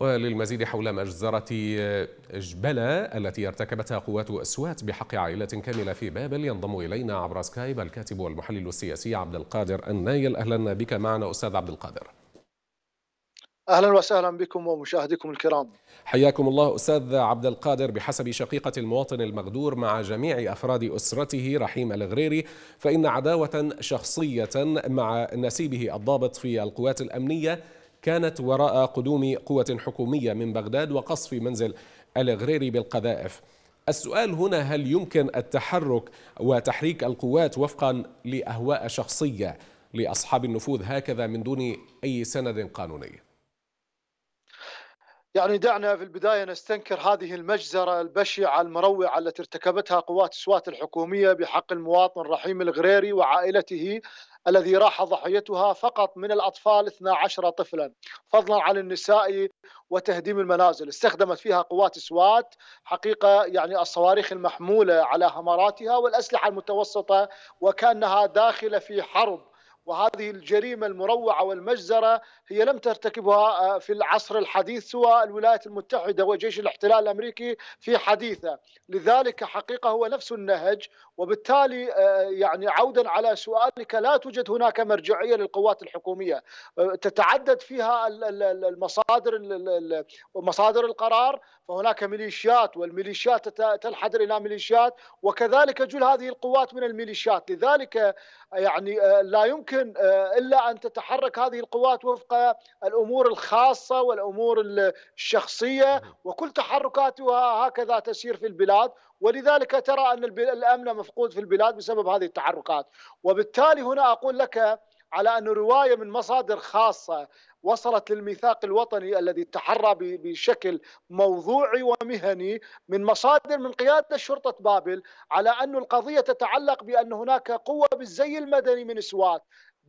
وللمزيد حول مجزرة آه، جبلة التي ارتكبتها قوات أسوات بحق عائلة كاملة في بابل ينضم إلينا عبر سكايب الكاتب والمحلل السياسي عبد القادر النايل أهلا بك معنا أستاذ عبد القادر اهلا وسهلا بكم ومشاهديكم الكرام. حياكم الله استاذ عبد القادر بحسب شقيقه المواطن المغدور مع جميع افراد اسرته رحيم الغريري فان عداوه شخصيه مع نسيبه الضابط في القوات الامنيه كانت وراء قدوم قوة حكومية من بغداد وقصف منزل الغريري بالقذائف السؤال هنا هل يمكن التحرك وتحريك القوات وفقا لأهواء شخصية لأصحاب النفوذ هكذا من دون أي سند قانوني؟ يعني دعنا في البدايه نستنكر هذه المجزره البشعه المروعه التي ارتكبتها قوات السوات الحكوميه بحق المواطن رحيم الغريري وعائلته الذي راح ضحيتها فقط من الأطفال 12 طفلا فضلا عن النساء وتهديم المنازل استخدمت فيها قوات سوات حقيقة يعني الصواريخ المحمولة على همراتها والأسلحة المتوسطة وكأنها داخلة في حرب وهذه الجريمة المروعة والمجزرة هي لم ترتكبها آه، في العصر الحديث سوى الولايات المتحدة وجيش الاحتلال الأمريكي في حديثة لذلك حقيقة هو نفس النهج وبالتالي آه، يعني عودا على سؤالك لا توجد هناك مرجعية للقوات الحكومية آه، تتعدد فيها المصادر مصادر القرار فهناك ميليشيات والميليشيات تنحدر إلى ميليشيات وكذلك جل هذه القوات من الميليشيات لذلك يعني آه، لا يمكن آه، الا ان تتحرك هذه القوات وفق الامور الخاصه والامور الشخصيه وكل تحركاتها هكذا تسير في البلاد ولذلك ترى ان الامن مفقود في البلاد بسبب هذه التحركات وبالتالي هنا اقول لك على أن رواية من مصادر خاصة وصلت للميثاق الوطني الذي تحرى بشكل موضوعي ومهني من مصادر من قيادة شرطة بابل على أن القضية تتعلق بأن هناك قوة بالزي المدني من سوات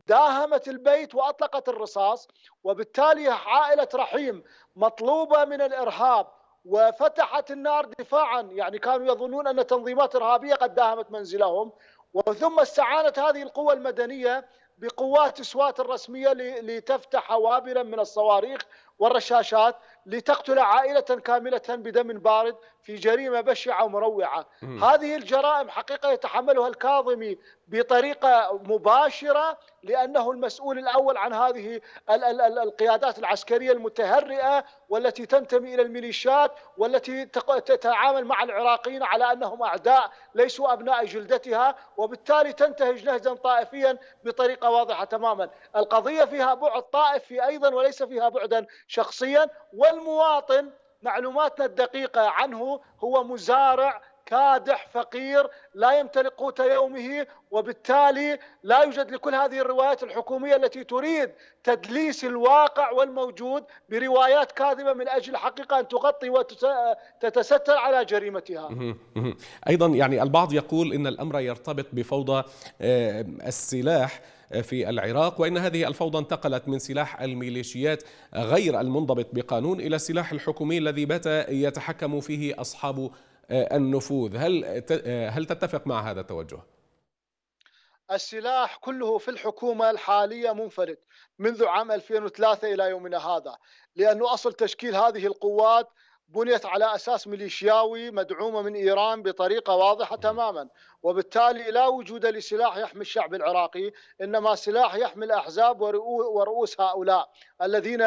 داهمت البيت وأطلقت الرصاص وبالتالي عائلة رحيم مطلوبة من الإرهاب وفتحت النار دفاعا يعني كانوا يظنون أن تنظيمات إرهابية قد داهمت منزلهم وثم استعانت هذه القوى المدنية بقوات سوات الرسمية لتفتح وابلا من الصواريخ والرشاشات لتقتل عائلة كاملة بدم بارد في جريمة بشعة ومروعة م. هذه الجرائم حقيقة يتحملها الكاظمي بطريقة مباشرة لأنه المسؤول الأول عن هذه ال ال ال القيادات العسكرية المتهرئة والتي تنتمي إلى الميليشيات والتي تتعامل مع العراقيين على أنهم أعداء ليسوا أبناء جلدتها وبالتالي تنتهج نهجا طائفيا بطريقة واضحه تماما، القضيه فيها بعد طائفي ايضا وليس فيها بعدا شخصيا، والمواطن معلوماتنا الدقيقه عنه هو مزارع كادح فقير لا يمتلك قوت يومه وبالتالي لا يوجد لكل هذه الروايات الحكوميه التي تريد تدليس الواقع والموجود بروايات كاذبه من اجل حقيقة ان تغطي وتتستر على جريمتها. ايضا يعني البعض يقول ان الامر يرتبط بفوضى آه، السلاح في العراق وإن هذه الفوضى انتقلت من سلاح الميليشيات غير المنضبط بقانون إلى السلاح الحكومي الذي بات يتحكم فيه أصحاب آه، النفوذ هل آه، هل تتفق مع هذا التوجه؟ السلاح كله في الحكومة الحالية منفرد منذ عام 2003 إلى يومنا هذا لأنه أصل تشكيل هذه القوات بنيت على اساس ميليشياوي مدعومه من ايران بطريقه واضحه تماما، وبالتالي لا وجود لسلاح يحمي الشعب العراقي، انما سلاح يحمي الاحزاب ورؤوس هؤلاء الذين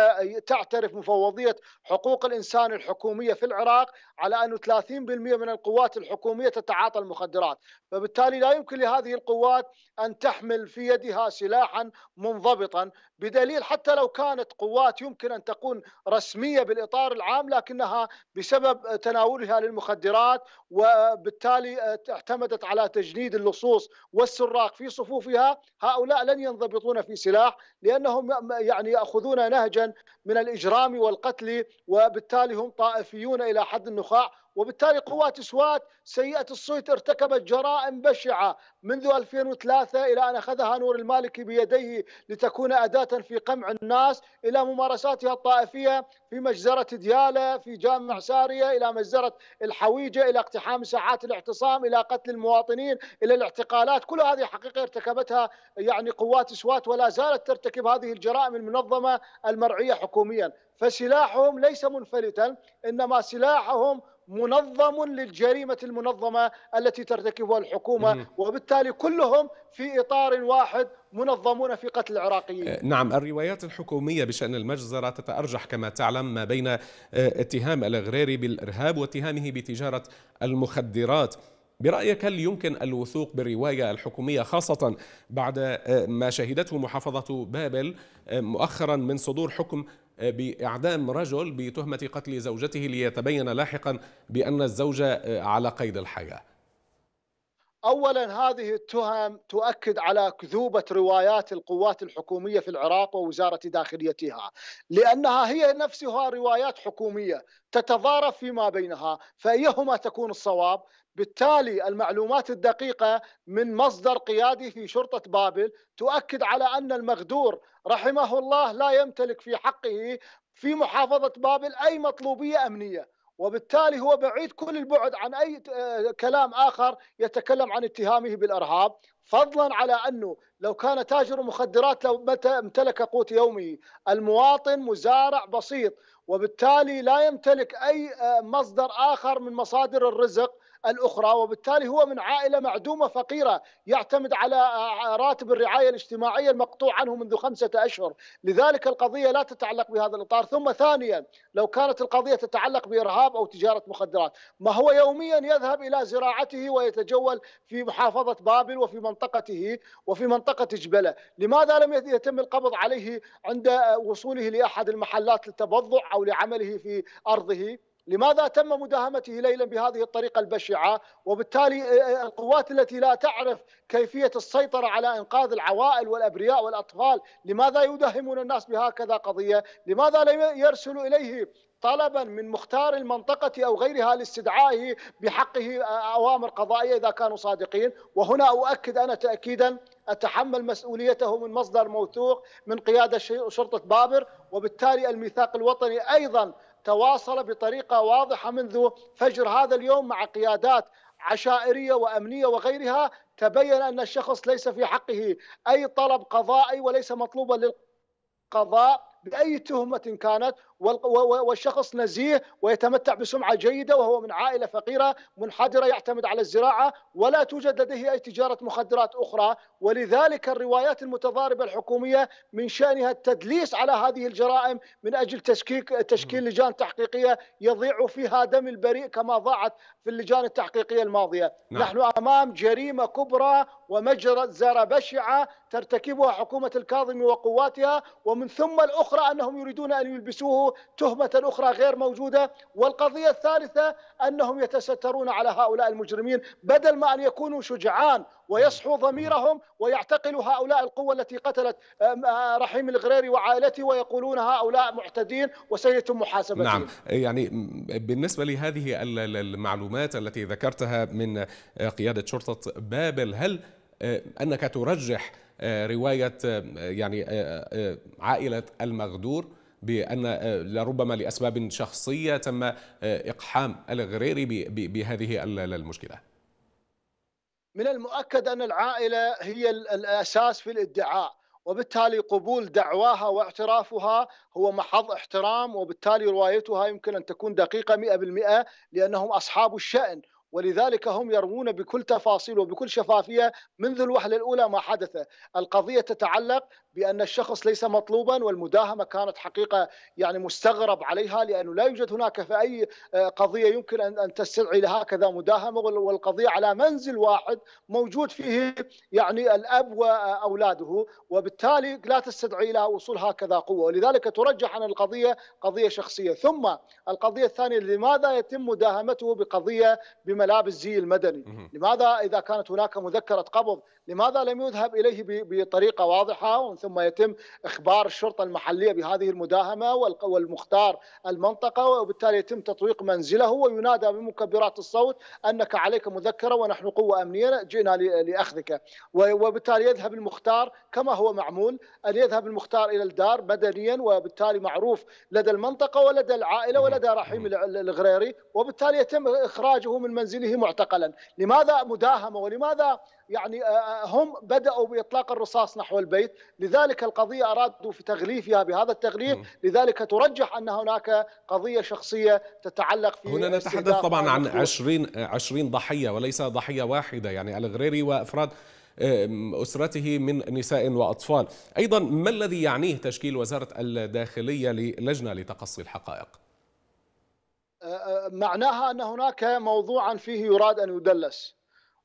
تعترف مفوضية حقوق الإنسان الحكومية في العراق على أن 30% من القوات الحكومية تتعاطى المخدرات فبالتالي لا يمكن لهذه القوات أن تحمل في يدها سلاحا منضبطا بدليل حتى لو كانت قوات يمكن أن تكون رسمية بالإطار العام لكنها بسبب تناولها للمخدرات وبالتالي اعتمدت على تجنيد اللصوص والسراق في صفوفها هؤلاء لن ينضبطون في سلاح لأنهم يعني يأخذون نهجا من الإجرام والقتل وبالتالي هم طائفيون إلى حد النخاع وبالتالي قوات سوات سيئة الصيت ارتكبت جرائم بشعة منذ 2003 إلى أن أخذها نور المالكي بيديه لتكون أداة في قمع الناس إلى ممارساتها الطائفية في مجزرة ديالة في جامع سارية إلى مجزرة الحويجة إلى اقتحام ساحات الاعتصام إلى قتل المواطنين إلى الاعتقالات كل هذه حقيقة ارتكبتها يعني قوات سوات ولا زالت ترتكب هذه الجرائم المنظمة المرعية حكوميا فسلاحهم ليس منفلتا إنما سلاحهم منظم للجريمه المنظمه التي ترتكبها الحكومه وبالتالي كلهم في اطار واحد منظمون في قتل العراقيين أه، نعم الروايات الحكومية بشأن المجزرة تتأرجح كما تعلم ما بين أه، اتهام الغريري بالإرهاب واتهامه بتجارة المخدرات برأيك هل يمكن الوثوق بالرواية الحكومية خاصة بعد آه، ما شهدته محافظة بابل آه، مؤخرا من صدور حكم آه، بإعدام رجل بتهمة قتل زوجته ليتبين لاحقا بأن الزوجة على قيد الحياة اولا هذه التهم تؤكد على كذوبه روايات القوات الحكوميه في العراق ووزاره داخليتها لانها هي نفسها روايات حكوميه تتضارب فيما بينها فايهما تكون الصواب بالتالي المعلومات الدقيقه من مصدر قيادي في شرطه بابل تؤكد على ان المغدور رحمه الله لا يمتلك في حقه في محافظه بابل اي مطلوبيه امنيه وبالتالي هو بعيد كل البعد عن اي آه، كلام اخر يتكلم عن اتهامه بالارهاب فضلا على انه لو كان تاجر مخدرات لو متى امتلك قوت يومه المواطن مزارع بسيط وبالتالي لا يمتلك اي آه، مصدر اخر من مصادر الرزق الاخرى وبالتالي هو من عائله معدومه فقيره يعتمد على راتب الرعايه الاجتماعيه المقطوع عنه منذ خمسه اشهر، لذلك القضيه لا تتعلق بهذا الاطار، ثم ثانيا لو كانت القضيه تتعلق بارهاب او تجاره مخدرات، ما هو يوميا يذهب الى زراعته ويتجول في محافظه بابل وفي منطقته وفي منطقه جبله، لماذا لم يتم القبض عليه عند وصوله لاحد المحلات للتبضع او لعمله في ارضه؟ لماذا تم مداهمته ليلا بهذه الطريقة البشعة وبالتالي آه، آه، القوات التي لا تعرف كيفية السيطرة على إنقاذ العوائل والأبرياء والأطفال لماذا يدهمون الناس بهكذا قضية لماذا لم يرسلوا إليه طلبا من مختار المنطقة أو غيرها لاستدعائه بحقه آه، أوامر قضائية إذا كانوا صادقين وهنا أؤكد أنا تأكيدا أتحمل مسؤوليته من مصدر موثوق من قيادة شرطة بابر وبالتالي الميثاق الوطني أيضا تواصل بطريقه واضحه منذ فجر هذا اليوم مع قيادات عشائريه وامنيه وغيرها تبين ان الشخص ليس في حقه اي طلب قضائي وليس مطلوبا للقضاء باي تهمه كانت والشخص نزيه ويتمتع بسمعه جيده وهو من عائله فقيره منحدره يعتمد على الزراعه ولا توجد لديه اي تجاره مخدرات اخرى ولذلك الروايات المتضاربه الحكوميه من شانها التدليس على هذه الجرائم من اجل تشكيك تشكيل لجان تحقيقيه يضيع فيها دم البريء كما ضاعت في اللجان التحقيقيه الماضيه، نعم. نحن امام جريمه كبرى ومجزره بشعه ترتكبها حكومه الكاظمي وقواتها ومن ثم الاخرى انهم يريدون ان يلبسوه تهمة أخرى غير موجودة والقضية الثالثة أنهم يتسترون على هؤلاء المجرمين بدل ما أن يكونوا شجعان ويصحو ضميرهم ويعتقلوا هؤلاء القوة التي قتلت آه، رحيم الغريري وعائلته ويقولون هؤلاء معتدين وسيتم محاسبتهم نعم يعني بالنسبة لهذه المعلومات التي ذكرتها من آه، قيادة شرطة بابل هل آه، أنك ترجح رواية يعني عائلة المغدور بأن آه، لربما لأسباب شخصية تم آه، إقحام الغريري بهذه المشكلة من المؤكد أن العائلة هي الأساس في الادعاء وبالتالي قبول دعواها واعترافها هو محض احترام وبالتالي روايتها يمكن أن تكون دقيقة 100% لأنهم أصحاب الشأن ولذلك هم يروون بكل تفاصيل وبكل شفافية منذ الوهلة الأولى ما حدث القضية تتعلق بأن الشخص ليس مطلوبا والمداهمة كانت حقيقة يعني مستغرب عليها لأنه لا يوجد هناك في أي آه، قضية يمكن أن تستدعي لهكذا مداهمة والقضية على منزل واحد موجود فيه يعني الأب وأولاده وبالتالي لا تستدعي الى وصول هكذا قوة ولذلك ترجح أن القضية قضية شخصية ثم القضية الثانية لماذا يتم مداهمته بقضية بملابس زي المدني لماذا إذا كانت هناك مذكرة قبض لماذا لم يذهب إليه بطريقة واضحة ثم يتم إخبار الشرطة المحلية بهذه المداهمة والمختار المنطقة وبالتالي يتم تطويق منزله وينادى بمكبرات الصوت أنك عليك مذكرة ونحن قوة أمنية جئنا لأخذك وبالتالي يذهب المختار كما هو معمول أن يذهب المختار إلى الدار مدنيا وبالتالي معروف لدى المنطقة ولدى العائلة ولدى رحيم الغريري وبالتالي يتم إخراجه من منزله معتقلا لماذا مداهمة ولماذا يعني آه، آه، هم بدأوا بإطلاق الرصاص نحو البيت لذلك القضية أرادوا في تغليفها بهذا التغليف لذلك ترجح أن هناك قضية شخصية تتعلق في هنا نتحدث طبعا عن 20 20 آه، ضحية وليس ضحية واحدة يعني الغريري وأفراد أسرته من نساء وأطفال أيضا ما الذي يعنيه تشكيل وزارة الداخلية للجنة لتقصي الحقائق؟ معناها أن هناك موضوعا فيه يراد أن يدلس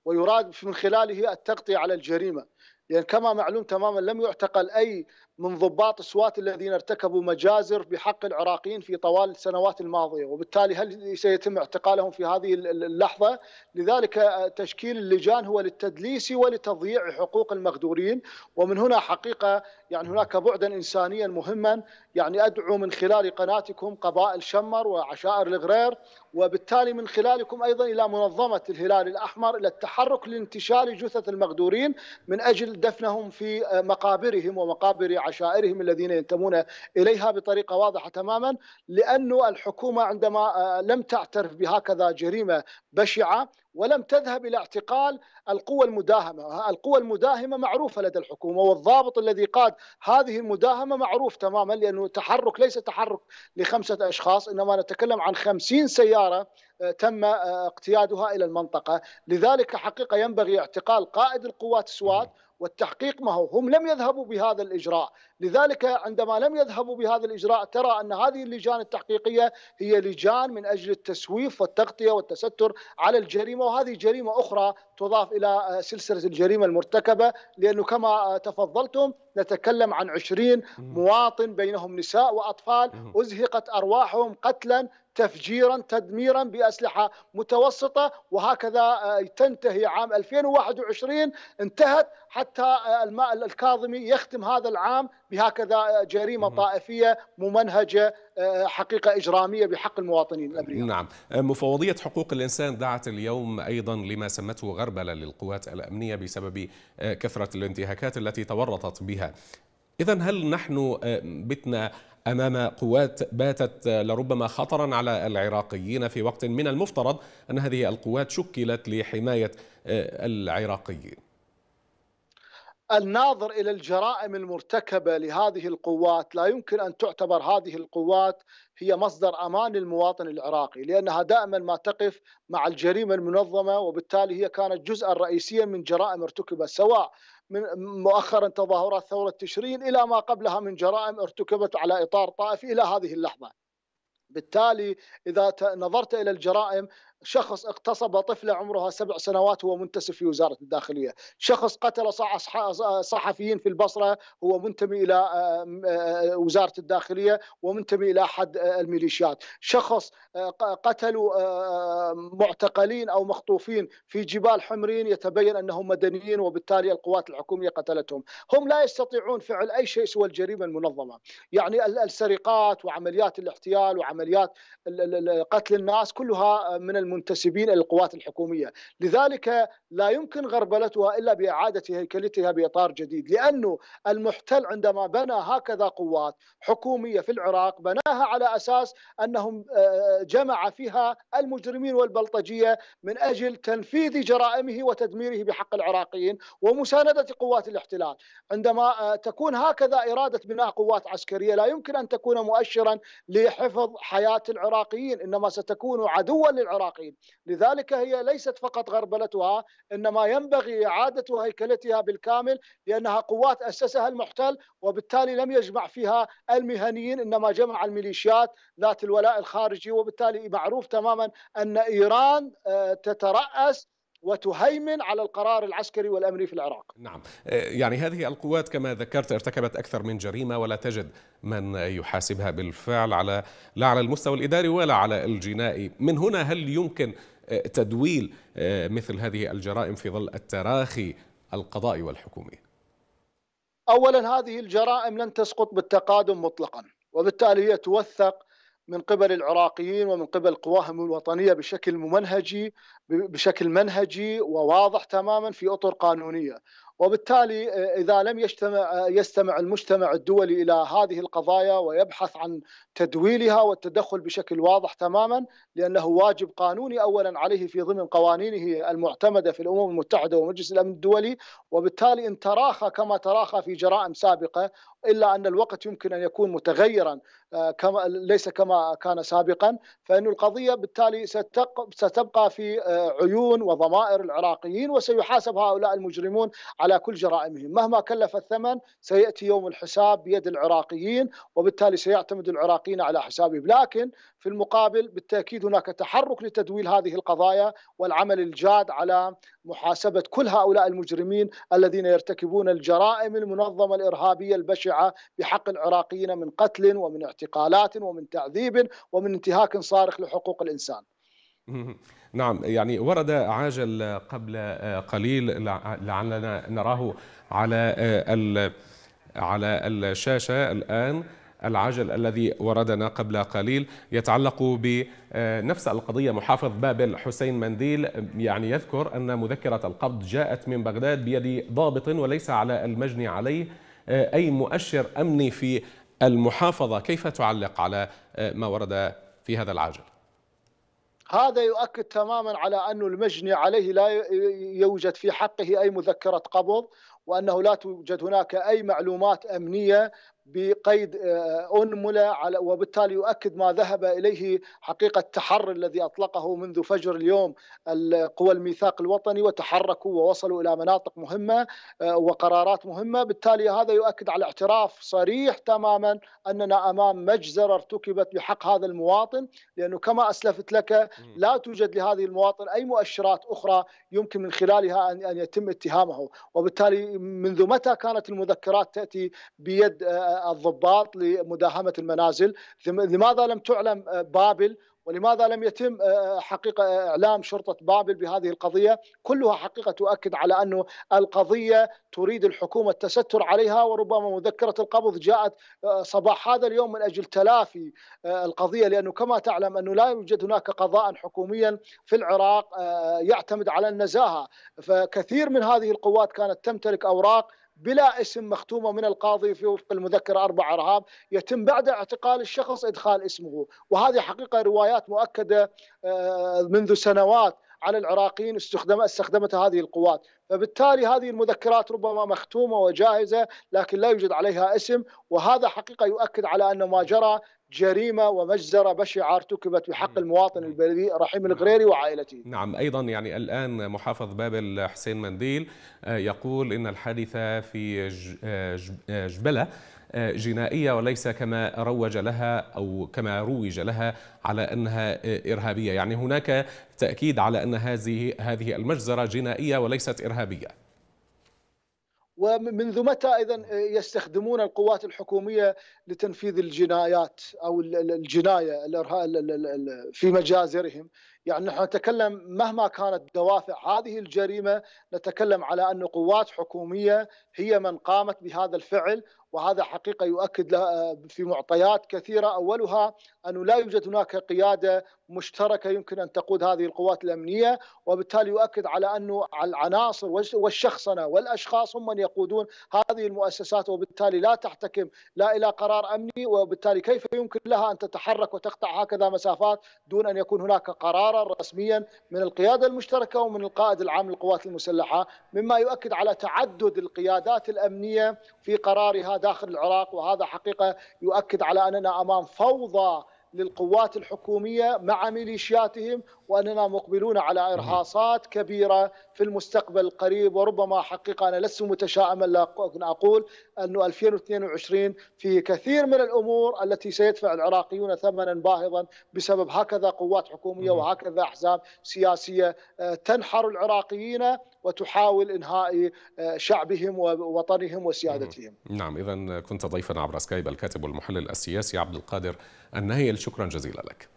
ويراد من خلاله التغطية على الجريمة لأن يعني كما معلوم تماما لم يعتقل أي من ضباط السوات الذين ارتكبوا مجازر بحق العراقيين في طوال السنوات الماضيه، وبالتالي هل سيتم اعتقالهم في هذه اللحظه؟ لذلك آه، تشكيل اللجان هو للتدليس ولتضييع حقوق المغدورين، ومن هنا حقيقه يعني هناك بعدا انسانيا مهما يعني ادعو من خلال قناتكم قبائل شمر وعشائر الغرير وبالتالي من خلالكم ايضا الى منظمه الهلال الاحمر الى التحرك لانتشال جثث المغدورين من اجل دفنهم في آه، مقابرهم ومقابر عشائرهم الذين ينتمون اليها بطريقه واضحه تماما لانه الحكومه عندما آه، لم تعترف بهكذا جريمه بشعه ولم تذهب الى اعتقال القوى المداهمه، القوى المداهمه معروفه لدى الحكومه والضابط الذي قاد هذه المداهمه معروف تماما لانه تحرك ليس تحرك لخمسه اشخاص انما نتكلم عن خمسين سياره آه، تم آه، اقتيادها الى المنطقه، لذلك حقيقه ينبغي اعتقال قائد القوات سوات والتحقيق ما هو هم لم يذهبوا بهذا الإجراء لذلك عندما لم يذهبوا بهذا الإجراء ترى أن هذه اللجان التحقيقية هي لجان من أجل التسويف والتغطية والتستر على الجريمة وهذه جريمة أخرى تضاف إلى آه، سلسلة الجريمة المرتكبة لأنه كما آه، تفضلتم نتكلم عن 20 مواطن بينهم نساء وأطفال أزهقت أرواحهم قتلا تفجيرا تدميرا باسلحه متوسطه وهكذا آه، تنتهي عام 2021 انتهت حتى آه، الماء الكاظمي يختم هذا العام بهكذا آه، جريمه طائفيه ممنهجه حقيقه اجراميه بحق المواطنين الأمريكي نعم، مفوضيه حقوق الانسان دعت اليوم ايضا لما سمته غربله للقوات الامنيه بسبب كثره الانتهاكات التي تورطت بها. اذا هل نحن بتنا امام قوات باتت لربما خطرا على العراقيين في وقت من المفترض ان هذه القوات شكلت لحمايه آه، العراقيين. الناظر الى الجرائم المرتكبه لهذه القوات لا يمكن ان تعتبر هذه القوات هي مصدر امان للمواطن العراقي لانها دائما ما تقف مع الجريمه المنظمه وبالتالي هي كانت جزءا رئيسيا من جرائم ارتكبت سواء من مؤخرا تظاهرات ثورة تشرين إلى ما قبلها من جرائم ارتكبت على إطار طائفي إلى هذه اللحظة بالتالي إذا نظرت إلى الجرائم شخص اغتصب طفلة عمرها سبع سنوات هو منتسب في وزارة الداخلية شخص قتل صحفيين في البصرة هو منتمي إلى آه، آه، وزارة الداخلية ومنتمي إلى أحد آه، الميليشيات شخص قتلوا معتقلين أو مخطوفين في جبال حمرين يتبين أنهم مدنيين وبالتالي القوات الحكومية قتلتهم هم لا يستطيعون فعل أي شيء سوى الجريمة المنظمة يعني السرقات وعمليات الاحتيال وعمليات قتل الناس كلها من المنتسبين الى القوات الحكوميه، لذلك لا يمكن غربلتها الا باعاده هيكلتها باطار جديد، لانه المحتل عندما بنى هكذا قوات حكوميه في العراق بناها على اساس انهم آه، جمع فيها المجرمين والبلطجيه من اجل تنفيذ جرائمه وتدميره بحق العراقيين ومسانده قوات الاحتلال، عندما آه، تكون هكذا اراده بناء قوات عسكريه لا يمكن ان تكون مؤشرا لحفظ حياه العراقيين، انما ستكون عدوا للعراق العراقيين لذلك هي ليست فقط غربلتها إنما ينبغي إعادة هيكلتها بالكامل لأنها قوات أسسها المحتل وبالتالي لم يجمع فيها المهنيين إنما جمع الميليشيات ذات الولاء الخارجي وبالتالي معروف تماما أن إيران آه، تترأس وتهيمن على القرار العسكري والامري في العراق. نعم، آه، يعني هذه القوات كما ذكرت ارتكبت اكثر من جريمه ولا تجد من يحاسبها بالفعل على لا على المستوى الاداري ولا على الجنائي، من هنا هل يمكن آه، تدويل آه، مثل هذه الجرائم في ظل التراخي القضائي والحكومي؟ اولا هذه الجرائم لن تسقط بالتقادم مطلقا، وبالتالي هي توثق من قبل العراقيين ومن قبل قواهم الوطنيه بشكل ممنهجي بشكل منهجي وواضح تماما في اطر قانونيه، وبالتالي آه، اذا لم يجتمع آه، يستمع المجتمع الدولي الى هذه القضايا ويبحث عن تدويلها والتدخل بشكل واضح تماما لانه واجب قانوني اولا عليه في ضمن قوانينه المعتمده في الامم المتحده ومجلس الامن الدولي وبالتالي ان تراخى كما تراخى في جرائم سابقه الا ان الوقت يمكن ان يكون متغيرا آه، كما ليس كما كان سابقا فان القضيه بالتالي ستبقى في عيون وضمائر العراقيين وسيحاسب هؤلاء المجرمون على كل جرائمهم مهما كلف الثمن سيأتي يوم الحساب بيد العراقيين وبالتالي سيعتمد العراقيين على حسابهم لكن في المقابل بالتأكيد هناك تحرك لتدويل هذه القضايا والعمل الجاد على محاسبة كل هؤلاء المجرمين الذين يرتكبون الجرائم المنظمة الإرهابية البشعة بحق العراقيين من قتل ومن اعتقالات ومن تعذيب ومن انتهاك صارخ لحقوق الإنسان نعم يعني ورد عاجل قبل آه، قليل لعلنا نراه على آه، على الشاشة الآن العجل الذي وردنا قبل قليل يتعلق بنفس آه، القضية محافظ بابل حسين منديل يعني يذكر أن مذكرة القبض جاءت من بغداد بيد ضابط وليس على المجني عليه أي مؤشر أمني في المحافظة كيف تعلق على ما ورد في هذا العاجل هذا يؤكد تماما على أن المجني عليه لا يوجد في حقه أي مذكرة قبض وأنه لا توجد هناك أي معلومات أمنية بقيد أنملة آه، على وبالتالي يؤكد ما ذهب إليه حقيقة التحرر الذي أطلقه منذ فجر اليوم القوى الميثاق الوطني وتحركوا ووصلوا إلى مناطق مهمة آه، وقرارات مهمة بالتالي هذا يؤكد على اعتراف صريح تماما أننا أمام مجزرة ارتكبت بحق هذا المواطن لأنه كما أسلفت لك لا توجد لهذه المواطن أي مؤشرات أخرى يمكن من خلالها أن يتم اتهامه وبالتالي منذ متى كانت المذكرات تأتي بيد آه، الضباط لمداهمه المنازل لماذا لم تعلم آه، بابل ولماذا لم يتم آه، آه، حقيقه اعلام شرطه بابل بهذه القضيه؟ كلها حقيقه تؤكد على انه القضيه تريد الحكومه التستر عليها وربما مذكره القبض جاءت صباح هذا اليوم من اجل تلافي القضيه لانه كما تعلم انه لا يوجد هناك قضاء حكوميا في العراق يعتمد على النزاهه فكثير من هذه القوات كانت تمتلك اوراق بلا اسم مختومة من القاضي في وفق المذكرة أربع أرهاب يتم بعد اعتقال الشخص إدخال اسمه وهذه حقيقة روايات مؤكدة آه، منذ سنوات على العراقيين استخدم استخدمتها هذه القوات فبالتالي هذه المذكرات ربما مختومة وجاهزة لكن لا يوجد عليها اسم وهذا حقيقة يؤكد على أن ما جرى جريمه ومجزره بشعه ارتكبت بحق المواطن البلدي رحيم نعم. الغريري وعائلته. نعم ايضا يعني الان محافظ بابل حسين منديل آه، يقول ان الحادثه في آه، آه، جبله جنائية وليس كما روج لها أو كما روج لها على أنها إرهابية يعني هناك تأكيد على أن هذه هذه المجزرة جنائية وليست إرهابية ومنذ متى اذا يستخدمون القوات الحكوميه لتنفيذ الجنايات او الجنايه في مجازرهم يعني نحن نتكلم مهما كانت دوافع هذه الجريمه نتكلم على ان قوات حكوميه هي من قامت بهذا الفعل وهذا حقيقه يؤكد آه، في معطيات كثيره اولها انه لا يوجد هناك قياده مشتركه يمكن ان تقود هذه القوات الامنيه وبالتالي يؤكد على انه العناصر والشخصنه والاشخاص هم من يقودون هذه المؤسسات وبالتالي لا تحتكم لا الى قرار امني وبالتالي كيف يمكن لها ان تتحرك وتقطع هكذا مسافات دون ان يكون هناك قرارا رسميا من القياده المشتركه ومن القائد العام للقوات المسلحه مما يؤكد على تعدد القيادات الامنيه في قرارها داخل العراق وهذا حقيقة يؤكد على أننا أمام فوضى للقوات الحكوميه مع ميليشياتهم واننا مقبلون على ارهاصات كبيره في المستقبل القريب وربما حقيقه انا لست متشائما لكن اقول انه 2022 في كثير من الامور التي سيدفع العراقيون ثمنا باهظا بسبب هكذا قوات حكوميه وهكذا احزاب سياسيه آه، تنحر العراقيين وتحاول إنهاء آه، شعبهم ووطنهم وسيادتهم نعم إذا كنت ضيفا عبر سكايب الكاتب والمحلل السياسي عبد القادر النهيل شكرا جزيلا لك